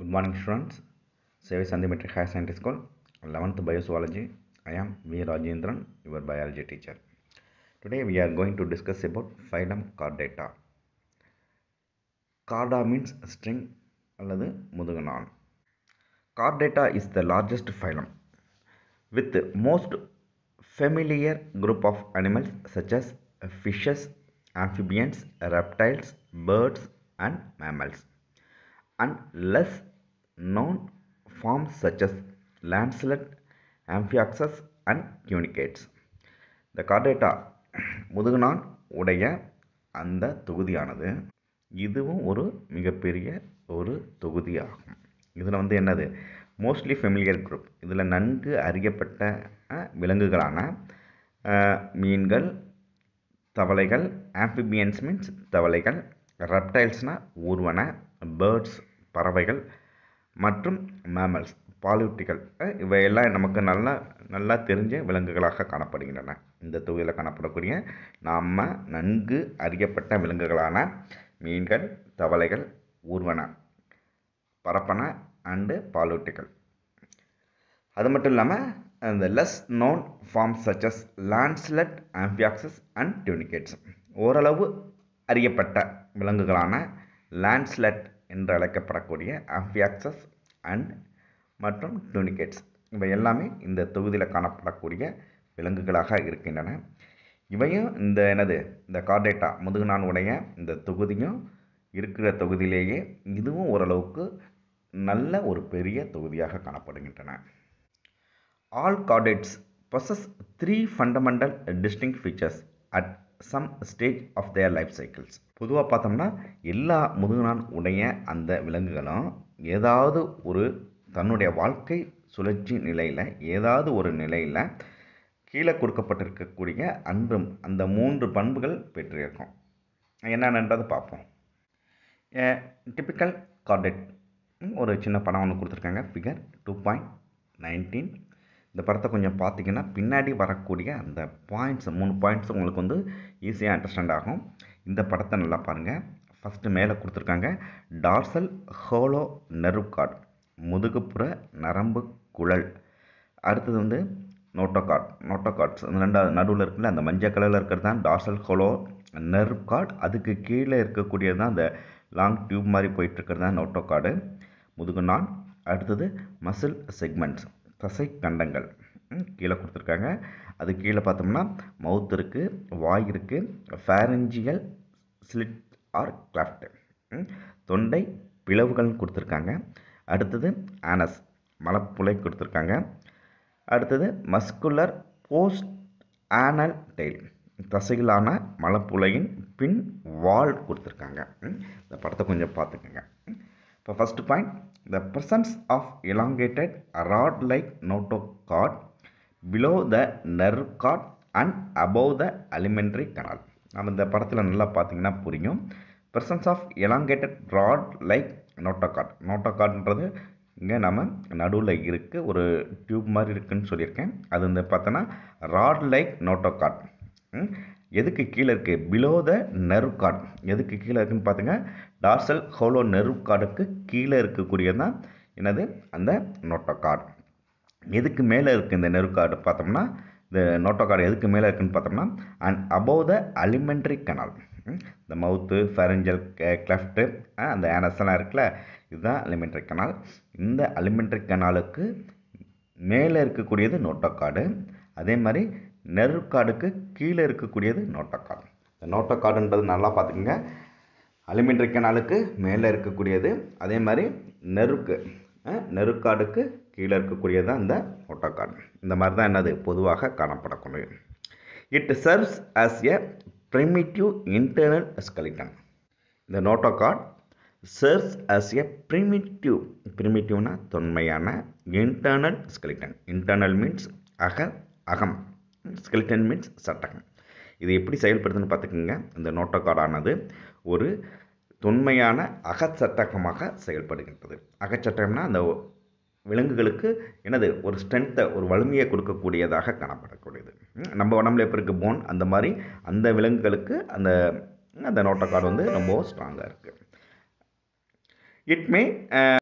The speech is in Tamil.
Good morning students. Sevi Sandhimetri High Science School, 11th Biozoology. I am V. Rajendran, your biology teacher. Today we are going to discuss about phylum Chordata. Chorda means string அல்லது முதுகுநான். Chordata is the largest phylum with the most familiar group of animals such as fishes, amphibians, reptiles, birds and mammals. And less known forms such as lancelets amphioxus and communicates. இந்த கார்டேட்டா முதுகுநான் உடைய அந்த தொகுதியானது இதுவும் ஒரு மிகப்பெரிய ஒரு தொகுதியாகும் இதில் வந்து என்னது மோஸ்ட்லி ஃபெமிலியர் குரூப் இதில் நன்கு அறியப்பட்ட விலங்குகளான மீன்கள் தவளைகள் ஆம்பிபியன்ஸ் மீன்ஸ் தவளைகள் ரெப்டைல்ஸ்னால் ஊர்வன பேர்ட்ஸ் பறவைகள் மற்றும் மேமல்ஸ் பாலிவுட்டிகள் இவையெல்லாம் நமக்கு நல்லா நல்லா தெரிஞ்ச விலங்குகளாக காணப்படுகின்றன இந்த தொகுதியில் காணப்படக்கூடிய நாம் நன்கு அறியப்பட்ட விலங்குகளான மீன்கள் தவளைகள் ஊர்வன பரப்பன அண்டு பாலூட்டிகள் அது மட்டும் இல்லாமல் அந்த less known forms such as lancelet amphioxus and tunicates ஓரளவு அறியப்பட்ட விலங்குகளான லேண்ட்ஸ்லெட் என்று அழைக்கப்படக்கூடிய ஆம்பியாக்சஸ் அண்ட் மற்றும் டூனிகேட்ஸ் இவை எல்லாமே இந்த தொகுதியில் காணப்படக்கூடிய விலங்குகளாக இருக்கின்றன இவையும் இந்த எனது இந்த கார்டேட்டா முதுகுநான் உடைய இந்த தொகுதியும் இருக்கிற தொகுதியிலேயே இதுவும் ஓரளவுக்கு நல்ல ஒரு பெரிய தொகுதியாக காணப்படுகின்றன all chordates possess three fundamental distinct features at some stage of their life cycles பொதுவாக பார்த்தோம்னா எல்லா முதுகுநான் உடைய அந்த விலங்குகளும் ஏதாவது ஒரு தன்னுடைய வாழ்க்கை சுழற்சி நிலையில் ஏதாவது ஒரு நிலையில் கீழே கொடுக்கப்பட்டிருக்கக்கூடிய அன்று அந்த மூன்று பண்புகள் பெற்றிருக்கும் என்னென்னன்றதை பார்ப்போம் டிப்பிக்கல் கார்டெட் ஒரு சின்ன படம் ஒன்று கொடுத்துருக்காங்க ஃபிகர் டூ பாயிண்ட் நைன்டீன் இந்த படத்தை கொஞ்சம் பார்த்தீங்கன்னா பின்னாடி வரக்கூடிய அந்த பாயிண்ட்ஸ் மூணு பாயிண்ட்ஸ் உங்களுக்கு வந்து ஈஸியாக அண்டர்ஸ்டாண்ட் ஆகும் இந்த படத்தை நல்லா பாருங்கள் ஃபஸ்ட்டு மேலே கொடுத்துருக்காங்க டார்சல் ஹோலோ நெர்வ் கார்டு முதுகுப்புற நரம்பு குழல் அடுத்தது வந்து நோட்டோ நோட்டோகார்ட்ஸ் நோட்டோ கார்ட்ஸ் அந்த ரெண்டாவது நடுவில் இருக்குல்ல அந்த மஞ்சள் கலரில் இருக்கிறது தான் டார்சல் ஹோலோ நெர்வ் கார்டு அதுக்கு கீழே இருக்கக்கூடியது தான் அந்த லாங் டியூப் மாதிரி போயிட்டுருக்கிறது தான் நோட்டோ கார்டு முதுகு நான் அடுத்தது மசில் செக்மெண்ட்ஸ் தசை கண்டங்கள் கீழே கொடுத்துருக்காங்க அது கீழே பார்த்தோம்னா மவுத் இருக்குது வாய் இருக்குது ஃபேரஞ்சியல் ஸ்லிட் ஆர் கிளாஃப்ட் தொண்டை பிளவுகள்னு கொடுத்துருக்காங்க அடுத்தது ஆனஸ் மலப்புலை கொடுத்துருக்காங்க அடுத்தது மஸ்குலர் போஸ்ட் ஆனல் டெய்ல் தசைகளான மலப்புலையின் பின் வால் கொடுத்துருக்காங்க இந்த படத்தை கொஞ்சம் பார்த்துக்கோங்க இப்போ first point The presence of elongated rod-like notochord below the nerve cord and above the alimentary canal. நம்ம இந்த படத்தில் நல்லா பார்த்தீங்கன்னா புரியும் presence of elongated rod like notochord நோட்டோகார்ட்ன்றது இங்கே நம்ம நடுவில் இருக்குது ஒரு டியூப் மாதிரி இருக்குதுன்னு சொல்லியிருக்கேன் அது வந்து பார்த்தோன்னா ராட் லைக் நோட்டோகார்ட் எதுக்கு கீழே இருக்குது பிலோ த நெர்வ் கார்டு எதுக்கு கீழே இருக்குதுன்னு பார்த்தீங்க டார்சல் ஹோலோ நெருக்காடுக்கு கார்டுக்கு கீழே இருக்கக்கூடியது தான் என்னது அந்த நோட்டோ கார்டு எதுக்கு மேலே இருக்குது இந்த நெருக்காடு கார்டு பார்த்தோம்னா இந்த நோட்டோ கார்டு எதுக்கு மேலே இருக்குதுன்னு பார்த்தோம்னா and above the alimentary canal இந்த மவுத்து ஃபரஞ்சல் கிளஃப்ட்டு அந்த ஆனஸ்லாம் இருக்குல்ல இதுதான் அலிமெண்ட்ரி கனால் இந்த அலிமெண்ட்ரி கனாலுக்கு மேலே இருக்கக்கூடியது நோட்டோ கார்டு அதே மாதிரி நெருக்காடுக்கு கீழே இருக்கக்கூடியது நோட்டக்காடு இந்த நோட்டக்காடுன்றது நல்லா பார்த்துக்குங்க அலுமினிய கெனாலுக்கு மேலே இருக்கக்கூடியது அதே மாதிரி நெருக்கு நெருக்காடுக்கு கீழே இருக்கக்கூடியது தான் இந்த நோட்டக்காடு இந்த மாதிரி தான் என்னது பொதுவாக காணப்படக்கூடியது it serves as a primitive internal skeleton இந்த notochord serves as a primitive ப்ரிமிட்டிவ்னா தொன்மையான இன்டர்னல் ஸ்கலிட்டன் இன்டர்னல் மீன்ஸ் அக அகம் ஸ்கெல்டன் மீன்ஸ் சட்டகம் இது எப்படி செயல்படுதுன்னு பார்த்துக்கோங்க இந்த நோட்டோகார்டானது ஒரு தொன்மையான அகச்சட்டகமாக செயல்படுகின்றது அகச்சட்டகம்னா அந்த விலங்குகளுக்கு என்னது ஒரு ஸ்ட்ரென்த்தை ஒரு வலிமையை கொடுக்கக்கூடியதாக காணப்படக்கூடியது நம்ம உடம்புல எப்போ இருக்குது போன் அந்த மாதிரி அந்த விலங்குகளுக்கு அந்த அந்த நோட்டக்கார்டு வந்து ரொம்ப ஸ்ட்ராங்காக இருக்குது இட் மே